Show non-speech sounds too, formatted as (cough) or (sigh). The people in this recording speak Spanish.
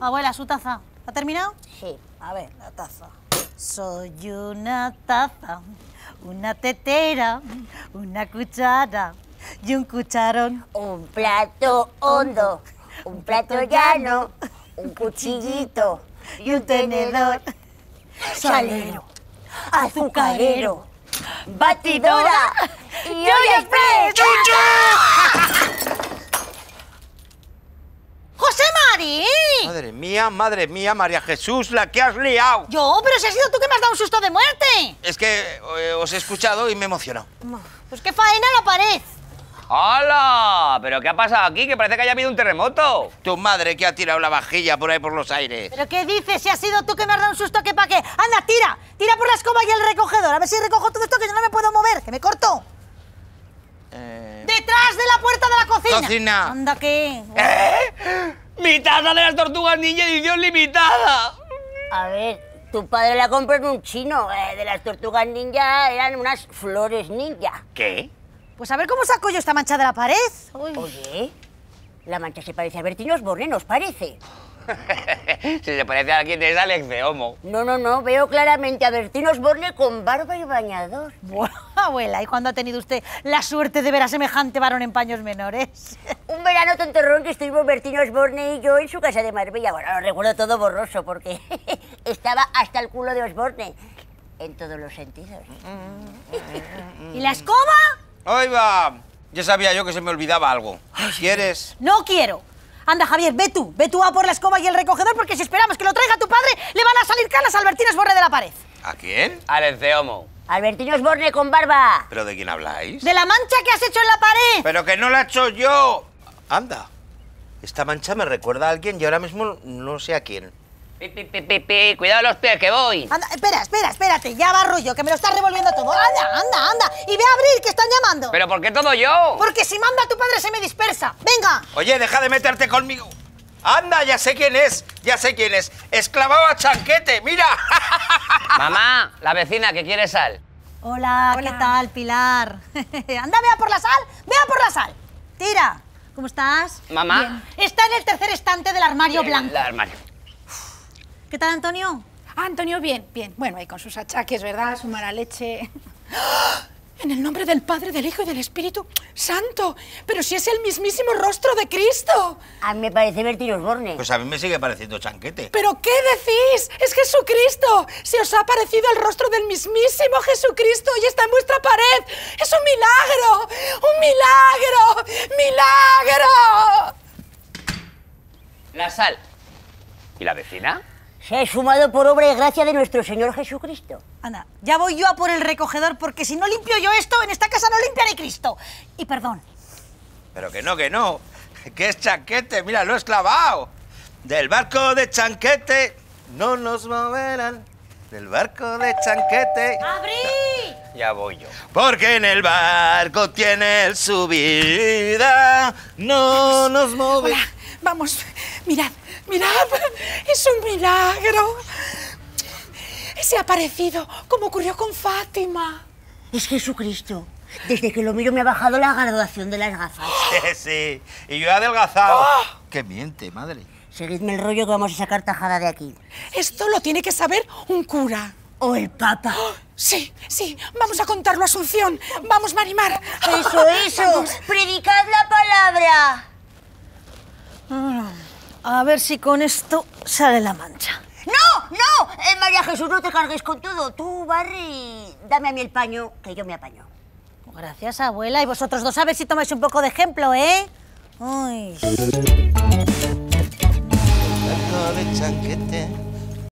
Abuela, su taza. ¿Ha terminado? Sí. A ver, la taza. Soy una taza, una tetera, una cuchara y un cucharón. Un plato hondo, un plato llano, un cuchillito y un tenedor. Salero, azucarero, batidora y hoy Madre mía, madre mía, María Jesús, la que has liado. Yo, pero si has sido tú que me has dado un susto de muerte. Es que eh, os he escuchado y me he emocionado. Pues qué faena la pared. ¡Hala! ¿Pero qué ha pasado aquí? Que parece que haya habido un terremoto. Tu madre que ha tirado la vajilla por ahí por los aires. ¿Pero qué dices? Si has sido tú que me has dado un susto, ¿qué pa' qué? ¡Anda, tira! ¡Tira por la escoba y el recogedor! A ver si recojo todo esto que yo no me puedo mover, que me corto. Eh. ¡Detrás de la puerta de la cocina! ¡Cocina! ¡Anda, qué! ¿Eh? mitad de las tortugas ninja edición limitada. A ver, tu padre la compró en un chino. Eh, de las tortugas ninja eran unas flores ninja. ¿Qué? Pues a ver cómo saco yo esta mancha de la pared. Oye, la mancha se parece a vertinos Borne, ¿nos parece? (laughs) si se parece a alguien es Alex de Homo. No, no, no, veo claramente a Bertín Osborne con barba y bañador. Bueno, (laughs) abuela, ¿y cuándo ha tenido usted la suerte de ver a semejante varón en paños menores? (laughs) Un verano tontorrón que estuvimos Bertín Osborne y yo en su casa de Marbella. Bueno, lo recuerdo todo borroso porque estaba hasta el culo de Osborne en todos los sentidos. ¿Y la escoba? ¡Ahí va! Ya sabía yo que se me olvidaba algo. ¿Quieres? No quiero. Anda, Javier, ve tú. Ve tú a por la escoba y el recogedor porque si esperamos que lo traiga tu padre, le van a salir caras a Albertino de la pared. ¿A quién? Al Enceomo. Albertino con barba. ¿Pero de quién habláis? De la mancha que has hecho en la pared. Pero que no la he hecho yo. Anda. Esta mancha me recuerda a alguien y ahora mismo no sé a quién. Pi, pi, pi, Cuidado los pies, que voy. Anda, espera, espera, espérate. Ya va rollo, que me lo estás revolviendo todo. Anda, anda, anda. Y ve a abrir, que están llamando. ¿Pero por qué todo yo? Porque si manda tu padre se me dispersa. Venga. Oye, deja de meterte conmigo. Anda, ya sé quién es, ya sé quién es. Esclavaba a Chanquete, mira. (laughs) Mamá, la vecina que quiere sal. Hola, ¿qué tal, Pilar? (laughs) anda, vea por la sal, vea por la sal. Tira. ¿Cómo estás? Mamá. Está en el tercer estante del armario blanco. armario. ¿Qué tal, Antonio? Ah, Antonio, bien, bien. Bueno, ahí con sus achaques, ¿verdad? Su mala leche. ¡Ah! En el nombre del Padre, del Hijo y del Espíritu Santo. Pero si es el mismísimo rostro de Cristo. A mí me parece Bertín Osborne. Pues a mí me sigue pareciendo chanquete. ¿Pero qué decís? ¡Es Jesucristo! Se os ha parecido el rostro del mismísimo Jesucristo y está en vuestra pared. ¡Es un milagro! ¡Un milagro! ¡Milagro! La sal. ¿Y la vecina? se ha sumado por obra y gracia de nuestro Señor Jesucristo. Anda, ya voy yo a por el recogedor porque si no limpio yo esto, en esta casa no limpiaré Cristo. Y perdón. Pero que no, que no. Que es chanquete, mira, lo he Del barco de chanquete no nos moverán. Del barco de chanquete. ¡Abrí! Ya voy yo. Porque en el barco tiene su vida. No nos moverán. Vamos, mirad, mirad, es un milagro. Ese ha parecido, como ocurrió con Fátima. Es Jesucristo. Desde que lo miro me ha bajado la graduación de las gafas. (laughs) Sí, Y yo he adelgazado. ¡Ah! ¡Qué miente, madre! Seguidme el rollo que vamos a sacar tajada de aquí. Esto lo tiene que saber un cura. O el papa. ¡Ah! Sí, sí, vamos a contarlo a Asunción. Vamos, Marimar. Eso, eso. Predicad la palabra. A ver si con esto sale la mancha. ¡No! ¡No! Eh, María Jesús, no te cargues con todo. Tú, Barry, dame a mí el paño, que yo me apaño. Gracias, abuela. Y vosotros dos, a ver si tomáis un poco de ejemplo, ¿eh? Uy.